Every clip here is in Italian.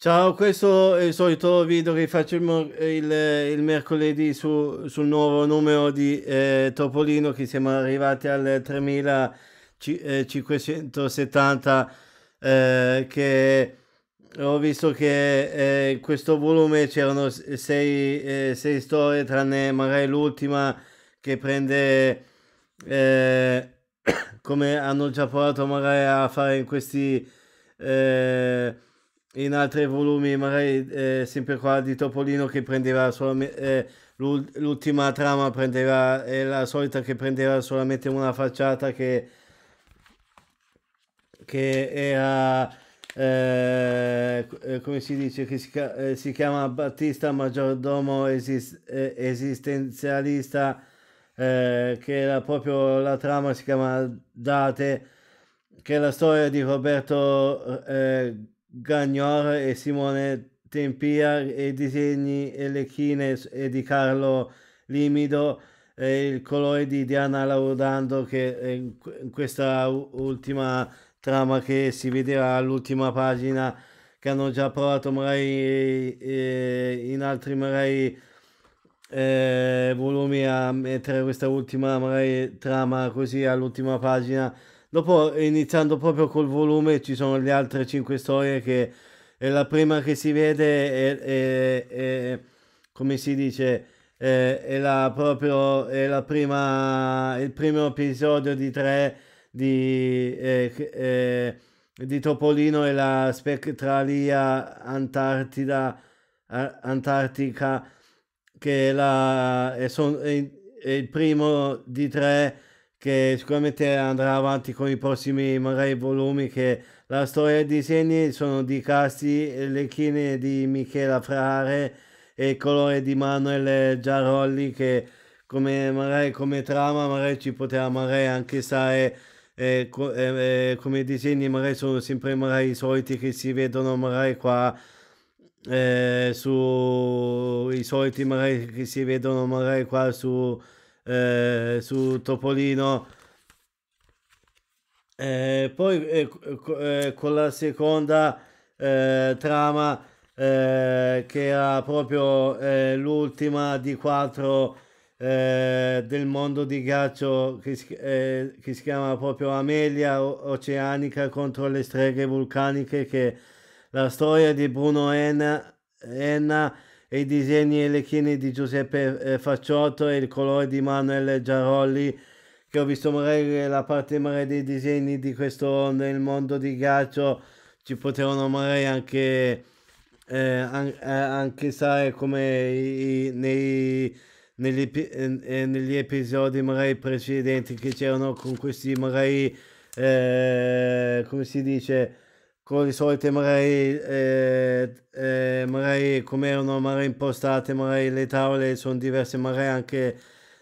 Ciao, questo è il solito video che faccio il, il, mercoledì su, sul nuovo numero di eh, Topolino che siamo arrivati al 3570 eh, che ho visto che eh, in questo volume c'erano sei, eh, sei, storie tranne magari l'ultima che prende eh, come hanno già provato magari a fare in questi in altri volumi, magari eh, sempre qua di Topolino che prendeva solamente eh, l'ultima trama prendeva è la solita che prendeva solamente una facciata che che era eh, eh come si dice che si, eh, si chiama Battista Maggiordomo esist, eh, esistenzialista eh, che era proprio la trama si chiama Date che è la storia di Roberto eh, Gagnor e Simone Tempia e disegni e le chine e di Carlo Limido e il colore di Diana Laudando che eh, in questa ultima trama che si vedeva all'ultima pagina che hanno già provato magari eh, eh, in altri magari eh, volumi a mettere questa ultima magari trama così all'ultima pagina Dopo, iniziando proprio col volume, ci sono le altre cinque storie che eh, la prima che si vede è, è, è come si dice, è, eh, è, la proprio, è la prima, il primo episodio di tre di, eh, eh, di Topolino e la spectralia Antartida, Antartica, che è, la, è, son, è il primo di tre che sicuramente andrà avanti con i prossimi magari volumi che la storia e i disegni sono di Casti, le chine di Michela Frare e il colore di Manuel Giarolli che come, magari, come trama magari ci poteva magari anche stare eh, co- eh, eh come disegni magari sono sempre magari i soliti che si vedono magari qua eh, su i soliti magari che si vedono magari qua su eh, su Topolino. Eh, poi eh, eh, eh con la seconda eh, trama che era proprio l'ultima di quattro del mondo di ghiaccio che, che, si chiama proprio Amelia Oceanica contro le streghe vulcaniche che la storia di Bruno Enna, Enna e i disegni e le chine di Giuseppe eh, Facciotto e il colore di Manuel Giarolli che ho visto magari la parte magari dei disegni di questo nel mondo di Gaccio ci potevano magari anche eh, an- eh, anche stare come i, nei, negli, eh, eh, negli, episodi magari precedenti che c'erano con questi magari eh, come si dice con le solite magari, eh, eh, magari come erano magari impostate magari le tavole sono diverse magari anche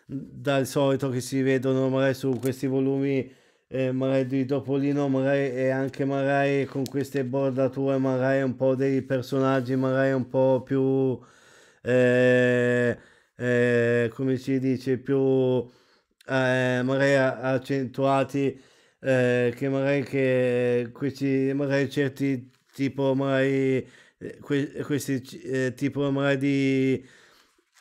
dal solito che si vedono magari su questi volumi eh, magari di Topolino magari e anche magari con queste bordature magari un po' dei personaggi magari un po' più eh, eh, come si dice più eh, magari accentuati eh, che magari che questi magari certi tipo magari eh, questi eh, tipo magari di,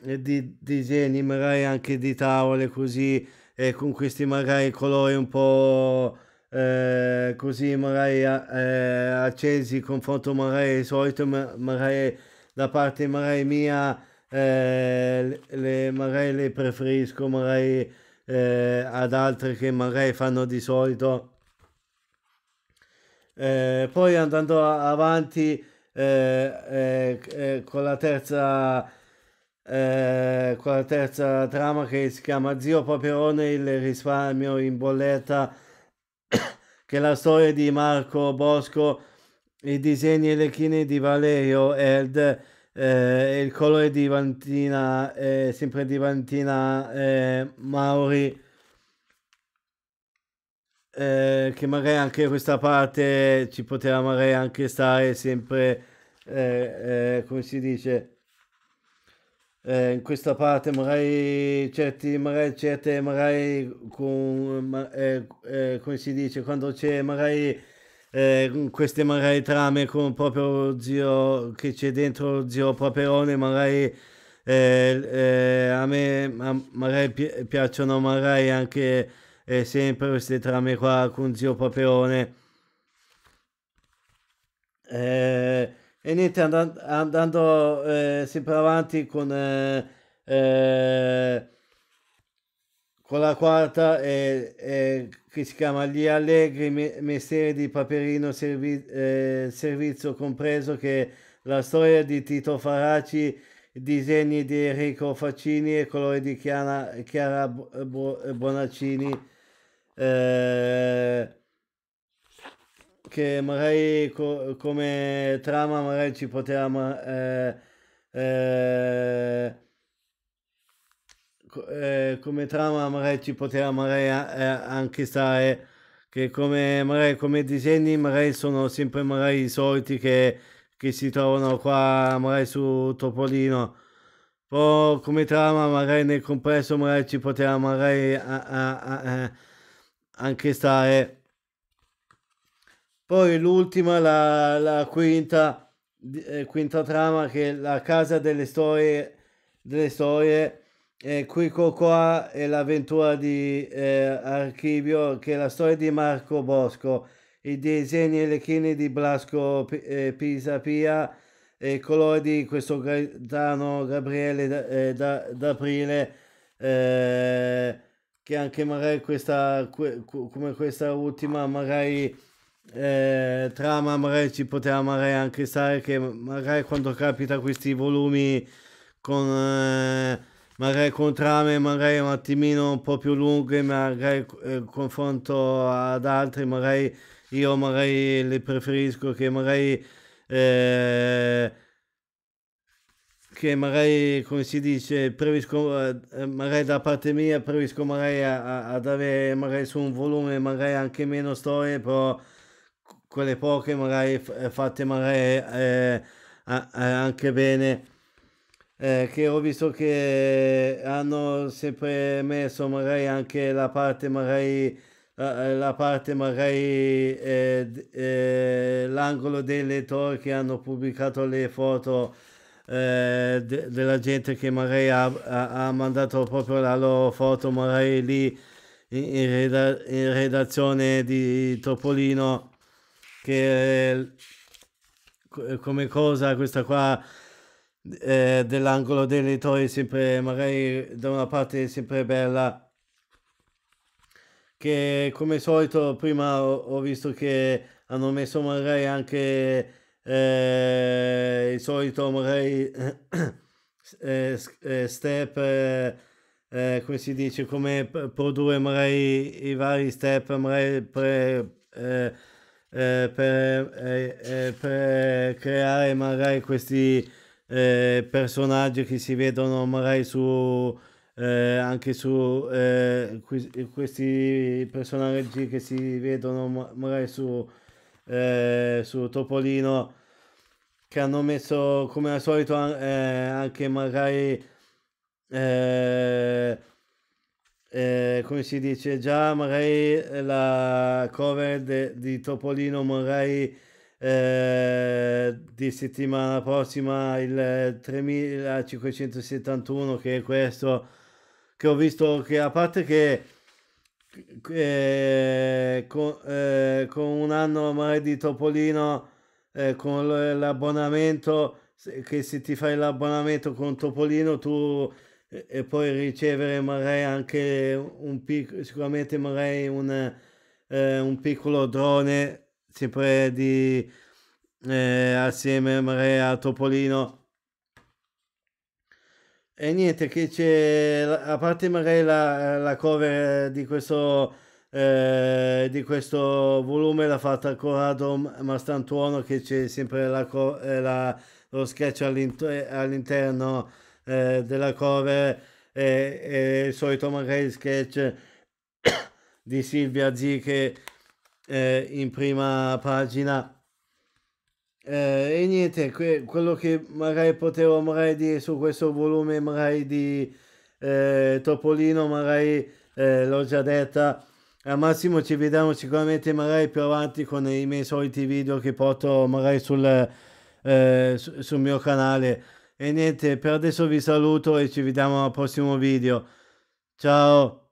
eh, di disegni magari anche di tavole così e con questi magari colori un po' eh, così magari eh, accesi confronto magari solito ma, magari da parte magari mia eh, le, magari le preferisco magari eh, ad altre che magari fanno di solito. Eh, poi andando avanti eh, eh, eh, con la terza eh, con la terza trama che si chiama Zio Paperone il risparmio in bolletta che è la storia di Marco Bosco i disegni e le chine di Valerio Eld eh, il colore di Vantina, è eh, sempre di Vantina eh, Mauri, eh, che magari anche questa parte ci poteva magari anche stare sempre, eh, come si dice, in questa parte magari, certi, magari certe, magari con, come si dice, quando c'è magari eh, queste magari trame con proprio zio che c'è dentro zio Paperone magari eh, eh, a me a, magari pi- piacciono magari anche eh, sempre queste trame qua con zio Paperone eh, e niente andando, andando sempre avanti con con la quarta è, è, che si chiama Gli Allegri Mestieri di Paperino servi, eh, Servizio compreso che è la storia di Tito Faraci, disegni di Enrico Faccini e colori di Chiana, Chiara Bonaccini eh, che magari co come trama magari ci potevamo eh, eh eh, come trama magari ci poteva magari eh, anche stare che come, magari, come disegni magari sono sempre magari i soliti che, che si trovano qua magari su Topolino poi come trama magari nel complesso magari ci poteva magari a, a, a, eh, anche stare poi l'ultima la, la quinta eh, quinta trama che è la casa delle storie delle storie e qui qua è l'avventura di eh, Archivio, che è la storia di Marco Bosco, i disegni e le chine di Blasco P- eh, Pisapia e i colori di questo Gaetano Gabriele da, eh, da, d'Aprile, eh, che anche magari questa, que, come questa ultima, magari eh, trama, magari ci poteva magari anche stare che magari quando capita questi volumi con eh, magari con trame magari un attimino un po' più lunghe, magari eh, confronto ad altri, magari io magari le preferisco che magari eh, che magari come si dice preferisco eh, magari da parte mia preferisco magari a, a, ad avere magari su un volume magari anche meno storie però quelle poche magari fatte magari eh, a, anche bene eh, che ho visto che hanno sempre messo magari anche la parte magari la, eh, eh, la parte magari eh, eh, l'angolo dei lettori che hanno pubblicato le foto eh, de, della gente che magari ha, ha, mandato proprio la loro foto magari lì in, in, reda, in redazione di Topolino che come cosa questa qua eh, dell'angolo delle torri sempre magari da una parte sempre bella che come solito prima ho, ho visto che hanno messo magari anche eh, il solito magari eh, eh, step eh, eh, come si dice come produrre magari i vari step magari per per, per creare magari questi eh, personaggi che si vedono magari su eh, anche su eh, questi personaggi che si vedono magari su, eh, su Topolino che hanno messo come al solito eh, anche magari eh, eh, come si dice già magari la cover de, di Topolino magari eh, di settimana prossima il 3571 che è questo che ho visto che a parte che eh, con, eh, con, un anno magari di Topolino eh, con l'abbonamento che se ti fai l'abbonamento con Topolino tu e eh, poi ricevere magari anche un piccolo sicuramente magari un, un piccolo drone sempre di eh, assieme magari a Topolino e niente che c'è a parte magari la, la cover di questo eh, di questo volume l'ha fatta Corrado Mastantuono che c'è sempre la, eh, la, lo sketch all'inter- all'interno eh, della cover e, e, il solito magari sketch di Silvia Z che eh, in prima pagina. Eh, e niente, que- quello che magari potevo magari dire su questo volume magari di eh, Topolino, magari eh, l'ho già detta. Al massimo ci vediamo sicuramente magari più avanti con i miei soliti video che porto magari sul, eh, su- sul mio canale. E niente, per adesso vi saluto e ci vediamo al prossimo video. Ciao!